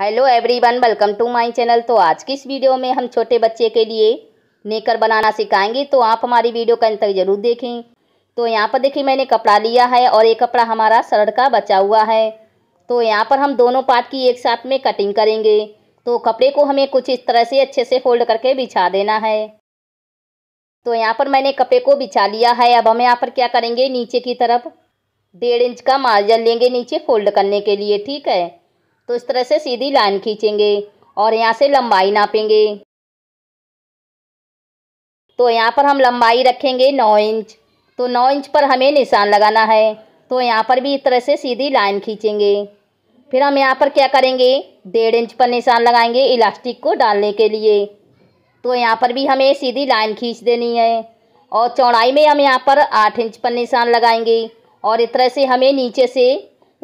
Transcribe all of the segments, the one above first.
hello everyone welcome to my channel तो आज की इस वीडियो में हम छोटे बच्चे के लिए नेकर बनाना सिखाएंगे तो आप हमारी वीडियो का अंत तक जरूर देखें तो यहाँ पर देखिए मैंने कपड़ा लिया है और ये कपड़ा हमारा सड़ का बचा हुआ है तो यहाँ पर हम दोनों पार्ट की एक साथ में कटिंग करेंगे तो कपड़े को हमें कुछ इस तरह से अच्छे से फोल्ड करके बिछा देना है तो यहाँ पर मैंने कपड़े को बिछा लिया है अब हम यहाँ पर क्या करेंगे नीचे की तरफ डेढ़ इंच का मार्जिन लेंगे नीचे फोल्ड करने के लिए ठीक है तो इस तरह से सीधी लाइन खींचेंगे और यहाँ से लंबाई नापेंगे तो यहाँ पर हम लंबाई रखेंगे नौ इंच तो नौ इंच पर हमें निशान लगाना है तो यहाँ पर भी इस तरह से सीधी लाइन खींचेंगे फिर हम यहाँ पर क्या करेंगे डेढ़ इंच पर निशान लगाएंगे इलास्टिक को डालने के लिए तो यहाँ पर भी हमें सीधी लाइन खींच देनी है और चौड़ाई में हम यहाँ पर आठ इंच पर निशान लगाएंगे और इस तरह से हमें नीचे से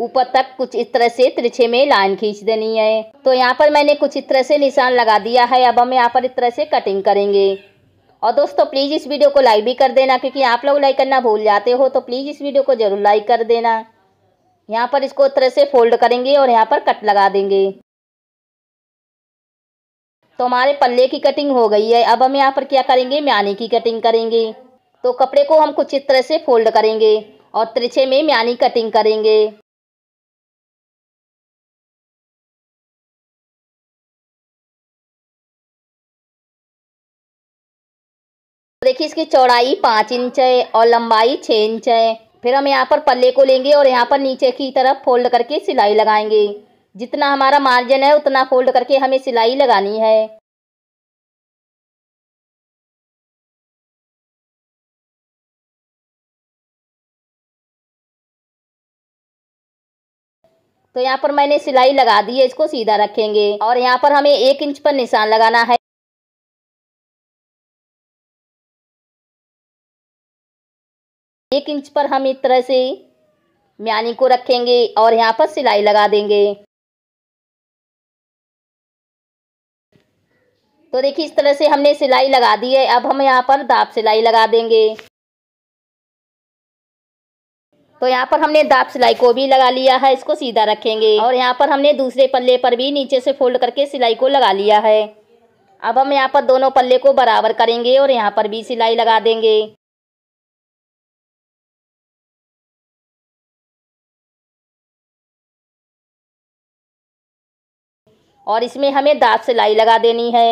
ऊपर तक कुछ इस तरह से तिरछे में लाइन खींच देनी है तो यहाँ पर मैंने कुछ इस तरह से निशान लगा दिया है अब हम यहाँ पर इस तरह से कटिंग करेंगे और दोस्तों प्लीज़ इस वीडियो को लाइक भी कर देना क्योंकि आप लोग लाइक करना भूल जाते हो तो प्लीज़ इस वीडियो को ज़रूर लाइक कर देना यहाँ पर इसको तरह से फोल्ड करेंगे और यहाँ पर कट लगा देंगे तो हमारे पल्ले की कटिंग हो गई है अब हम यहाँ पर क्या करेंगे म्यानी की कटिंग करेंगे तो कपड़े को हम कुछ इस तरह से फोल्ड करेंगे और तिरछे में म्यानी कटिंग करेंगे देखिए इसकी चौड़ाई पाँच इंच है और लंबाई छः इंच है फिर हम यहाँ पर पल्ले को लेंगे और यहाँ पर नीचे की तरफ फोल्ड करके सिलाई लगाएंगे जितना हमारा मार्जिन है उतना फोल्ड करके हमें सिलाई लगानी है तो यहाँ पर मैंने सिलाई लगा दी है इसको सीधा रखेंगे और यहाँ पर हमें एक इंच पर निशान लगाना है एक इंच पर हम इस तरह से म्यानी को रखेंगे और यहाँ पर सिलाई लगा देंगे तो देखिए इस तरह से हमने सिलाई लगा दी है अब हम यहाँ पर दाप सिलाई लगा देंगे तो यहाँ पर हमने दाप सिलाई को भी लगा लिया है इसको सीधा रखेंगे और यहाँ पर हमने दूसरे पल्ले पर भी नीचे से फोल्ड करके सिलाई को लगा लिया है अब हम यहाँ पर दोनों पल्ले को बराबर करेंगे और यहाँ पर भी सिलाई लगा देंगे और इसमें हमें दाँत सिलाई लगा देनी है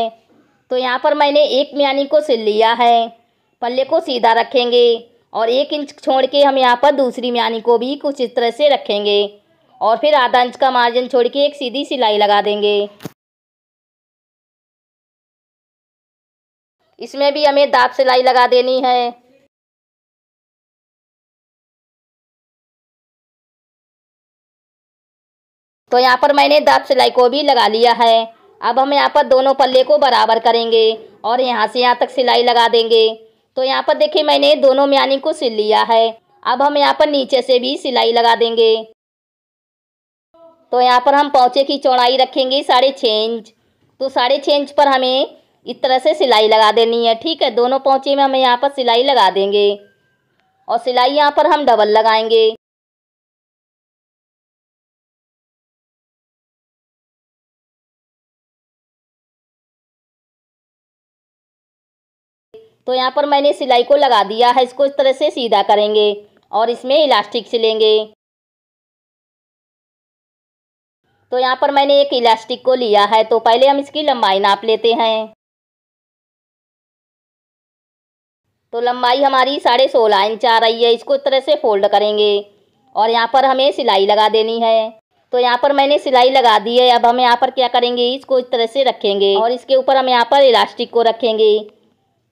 तो यहाँ पर मैंने एक म्यानी को सिल लिया है पल्ले को सीधा रखेंगे और एक इंच छोड़ के हम यहाँ पर दूसरी म्यानी को भी कुछ इस तरह से रखेंगे और फिर आधा इंच का मार्जिन छोड़ के एक सीधी सिलाई लगा देंगे इसमें भी हमें दाँत सिलाई लगा देनी है तो यहाँ पर मैंने दस सिलाई को भी लगा लिया है अब हम यहाँ पर दोनों पल्ले को बराबर करेंगे और यहाँ से यहाँ तक सिलाई लगा देंगे तो यहाँ पर देखिए मैंने दोनों म्यानी को सिल लिया है अब हम यहाँ पर नीचे से भी सिलाई लगा देंगे तो यहाँ पर हम पौचे की चौड़ाई रखेंगे साढ़े छः इंच तो साढ़े छः इंच पर हमें इस तरह से सिलाई लगा देनी है ठीक है दोनों पौचे में हमें यहाँ पर सिलाई लगा देंगे और सिलाई यहाँ पर हम डबल लगाएंगे तो यहाँ पर मैंने सिलाई को लगा दिया है इसको इस तरह से सीधा करेंगे और इसमें इलास्टिक सिलेंगे तो यहाँ पर मैंने एक इलास्टिक को लिया है तो पहले हम इसकी लंबाई नाप लेते हैं तो लंबाई हमारी साढ़े सोलह इंच आ रही है इसको इस तरह से फोल्ड करेंगे और यहाँ पर हमें सिलाई लगा देनी है तो यहाँ पर मैंने सिलाई लगा दी है अब हम यहाँ पर क्या करेंगे इसको इस तरह से रखेंगे और इसके ऊपर हम यहाँ पर इलास्टिक को रखेंगे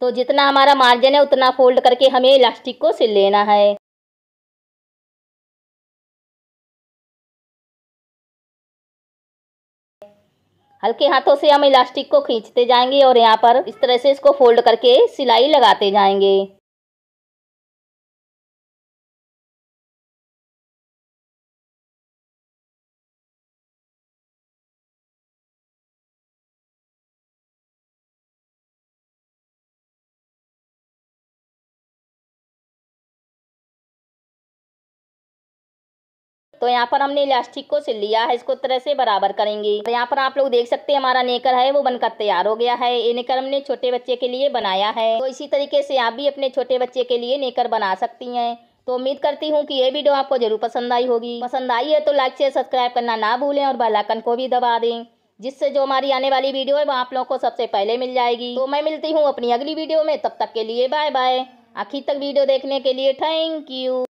तो जितना हमारा मार्जिन है उतना फोल्ड करके हमें इलास्टिक को सिल लेना है हल्के हाथों से हम इलास्टिक को खींचते जाएंगे और यहाँ पर इस तरह से इसको फोल्ड करके सिलाई लगाते जाएंगे तो यहाँ पर हमने इलास्टिक को सिल लिया है इसको तरह से बराबर करेंगे तो यहाँ पर आप लोग देख सकते हैं हमारा नेकर है वो बनकर तैयार हो गया है ये नेकर हमने छोटे बच्चे के लिए बनाया है तो इसी तरीके से आप भी अपने छोटे बच्चे के लिए नेकर बना सकती हैं तो उम्मीद करती हूँ कि ये वीडियो आपको जरूर पसंद आई होगी पसंद आई है तो लाइक शेयर सब्सक्राइब करना ना भूलें और बेलाइकन को भी दबा दें जिससे जो हमारी आने वाली वीडियो है वो आप लोगों को सबसे पहले मिल जाएगी तो मैं मिलती हूँ अपनी अगली वीडियो में तब तक के लिए बाय बाय आखिर तक वीडियो देखने के लिए थैंक यू